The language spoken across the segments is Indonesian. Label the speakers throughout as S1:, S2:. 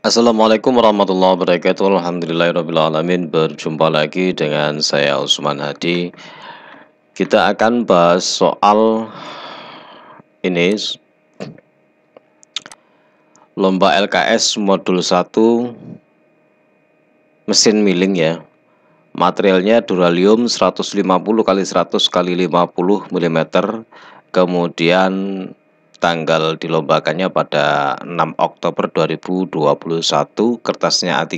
S1: Assalamualaikum warahmatullahi wabarakatuh Alhamdulillahirrahmanirrahim Berjumpa lagi dengan saya Usman Hadi Kita akan bahas soal Ini Lomba LKS modul 1 Mesin milling ya Materialnya duralium 150 x 100 x 50 mm Kemudian tanggal dilombakannya pada 6 Oktober 2021 kertasnya A3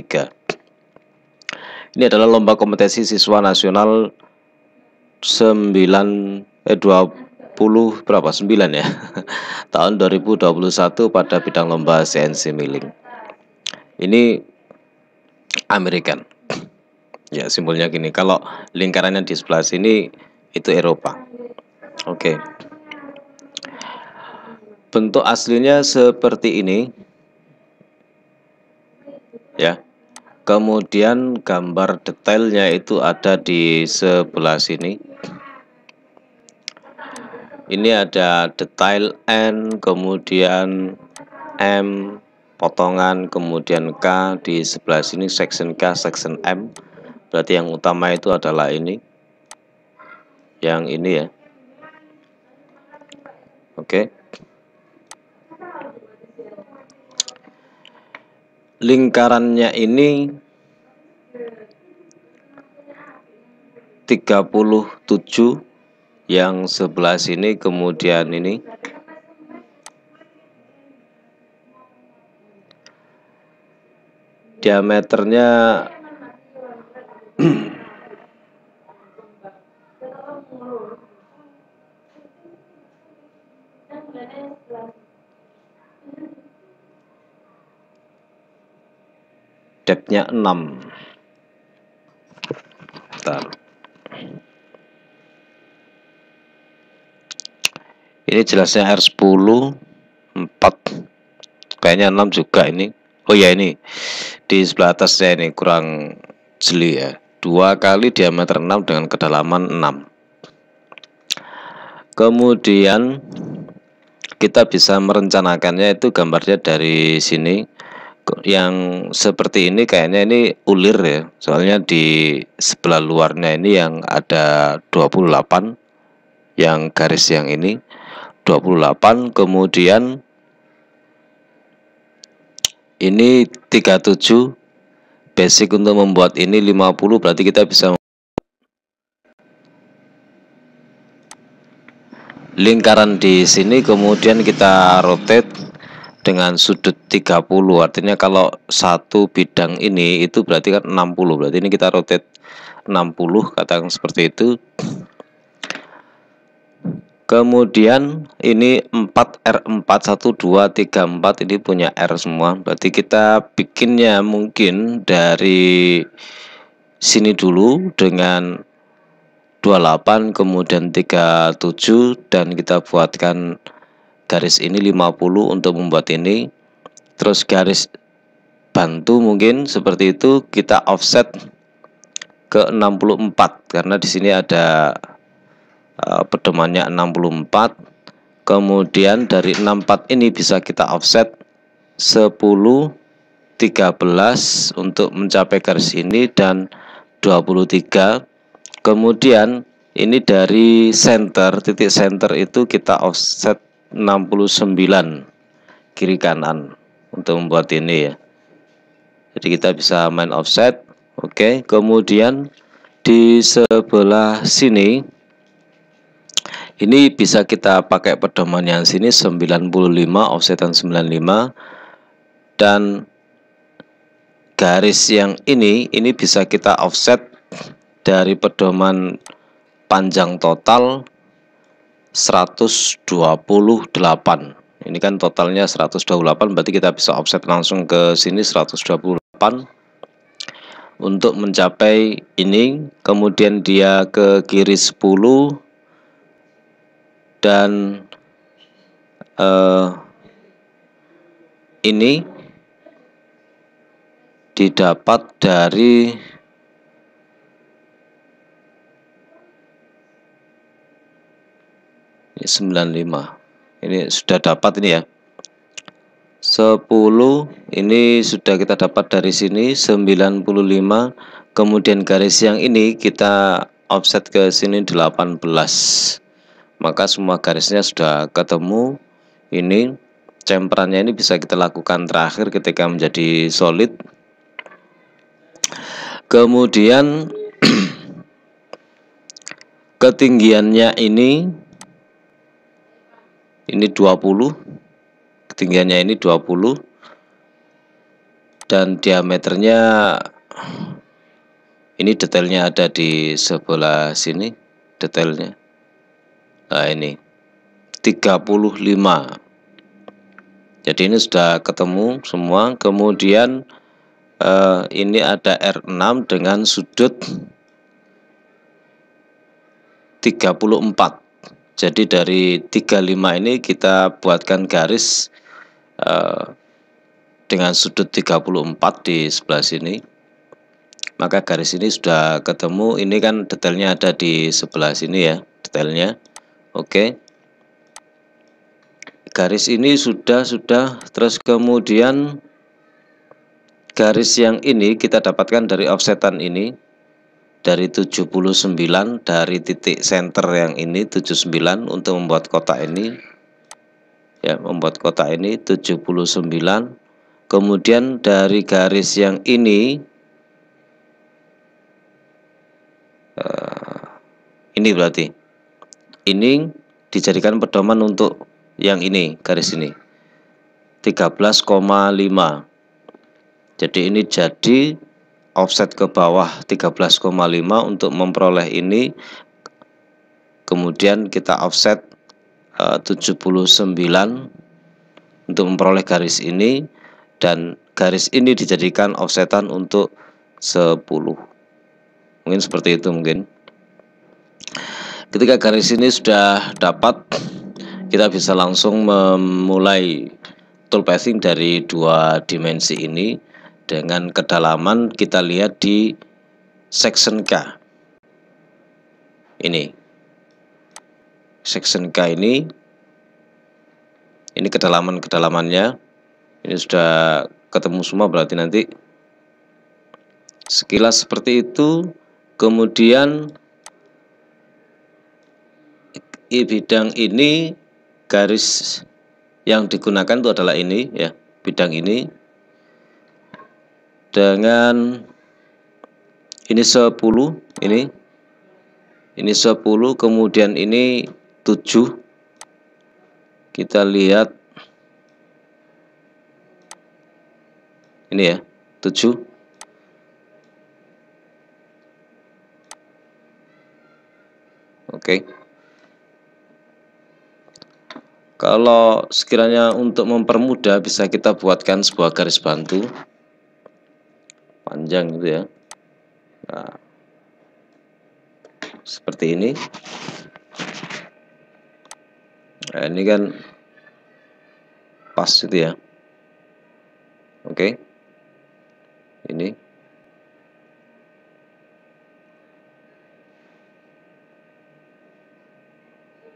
S1: ini adalah lomba kompetensi siswa nasional 9 eh 20 berapa 9 ya tahun 2021 pada bidang lomba CNC milling ini American ya simbolnya gini kalau lingkarannya di sebelah sini itu Eropa oke okay bentuk aslinya seperti ini ya kemudian gambar detailnya itu ada di sebelah sini ini ada detail N kemudian M potongan kemudian K di sebelah sini section K section M berarti yang utama itu adalah ini yang ini ya oke okay. lingkarannya ini 37 yang sebelah sini kemudian ini diameternya depthnya 6 Bentar. ini jelasnya R10 4 kayaknya 6 juga ini Oh ya ini di sebelah atasnya ini kurang jeli ya dua kali diameter 6 dengan kedalaman 6 kemudian kita bisa merencanakannya itu gambarnya dari sini yang seperti ini kayaknya ini ulir ya. Soalnya di sebelah luarnya ini yang ada 28 yang garis yang ini 28 kemudian ini 37 basic untuk membuat ini 50 berarti kita bisa lingkaran di sini kemudian kita rotate dengan sudut 30 artinya kalau satu bidang ini itu berarti kan 60 berarti ini kita rotate 60 katakan seperti itu kemudian ini 4 R4 1 2 3 4 ini punya R semua berarti kita bikinnya mungkin dari sini dulu dengan 28 kemudian 37 dan kita buatkan garis ini 50 untuk membuat ini terus garis bantu mungkin seperti itu kita offset ke 64 karena di sini ada uh, pedomannya 64 kemudian dari 64 ini bisa kita offset 10 13 untuk mencapai garis ini dan 23 kemudian ini dari center titik center itu kita offset 69 kiri kanan untuk membuat ini ya jadi kita bisa main offset oke kemudian di sebelah sini ini bisa kita pakai pedoman yang sini 95 offsetan 95 dan garis yang ini ini bisa kita offset dari pedoman panjang total 128 ini kan totalnya 128 berarti kita bisa offset langsung ke sini 128 untuk mencapai ini kemudian dia ke kiri 10 dan eh, ini didapat dari 95 ini sudah dapat ini ya 10 ini sudah kita dapat dari sini 95 kemudian garis yang ini kita offset ke sini 18 maka semua garisnya sudah ketemu ini cemperannya ini bisa kita lakukan terakhir ketika menjadi solid kemudian ketinggiannya ini ini 20 ketinggiannya ini 20 dan diameternya ini detailnya ada di sebelah sini detailnya nah ini 35 jadi ini sudah ketemu semua kemudian eh, ini ada R6 dengan sudut 34 jadi dari 35 ini kita buatkan garis uh, dengan sudut 34 di sebelah sini maka garis ini sudah ketemu ini kan detailnya ada di sebelah sini ya detailnya oke okay. garis ini sudah sudah terus kemudian garis yang ini kita dapatkan dari offsetan ini dari 79 dari titik center yang ini 79 untuk membuat kotak ini ya membuat kotak ini 79 kemudian dari garis yang ini eh, ini berarti ini dijadikan pedoman untuk yang ini garis ini 13,5 jadi ini jadi offset ke bawah 13,5 untuk memperoleh ini kemudian kita offset eh, uh, 79 untuk memperoleh garis ini dan garis ini dijadikan offsetan untuk 10 mungkin seperti itu mungkin ketika garis ini sudah dapat kita bisa langsung memulai tool passing dari dua dimensi ini dengan kedalaman kita lihat di section K ini section K ini ini kedalaman-kedalamannya ini sudah ketemu semua berarti nanti sekilas seperti itu kemudian di bidang ini garis yang digunakan itu adalah ini ya bidang ini dengan ini 10 ini ini 10 kemudian ini 7 kita lihat ini ya 7 oke kalau sekiranya untuk mempermudah bisa kita buatkan sebuah garis bantu panjang gitu ya nah, seperti ini nah, ini kan pas itu ya oke okay. ini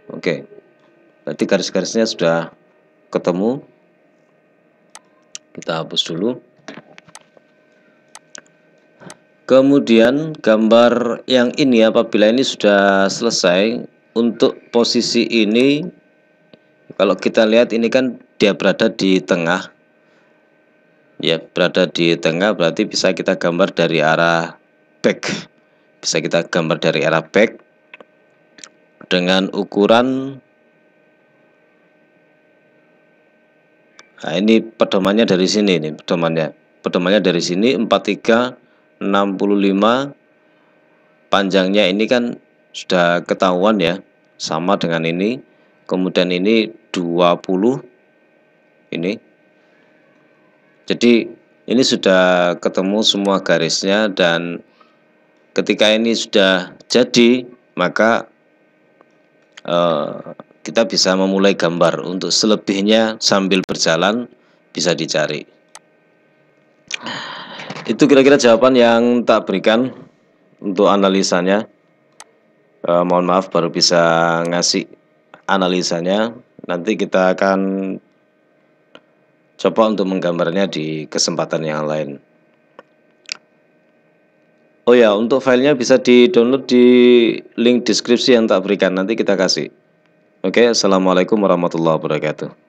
S1: oke okay. berarti garis-garisnya sudah ketemu kita hapus dulu kemudian gambar yang ini apabila ini sudah selesai untuk posisi ini kalau kita lihat ini kan dia berada di tengah ya berada di tengah berarti bisa kita gambar dari arah back bisa kita gambar dari arah back dengan ukuran nah ini pedomannya dari sini ini pedomannya pedomannya dari sini 43 65 panjangnya ini kan sudah ketahuan ya sama dengan ini kemudian ini 20 ini jadi ini sudah ketemu semua garisnya dan ketika ini sudah jadi maka uh, kita bisa memulai gambar untuk selebihnya sambil berjalan bisa dicari itu kira-kira jawaban yang tak berikan untuk analisanya e, mohon maaf baru bisa ngasih analisanya nanti kita akan coba untuk menggambarnya di kesempatan yang lain Oh ya, untuk filenya bisa di-download di link deskripsi yang tak berikan. Nanti kita kasih. Oke, Assalamualaikum warahmatullahi wabarakatuh.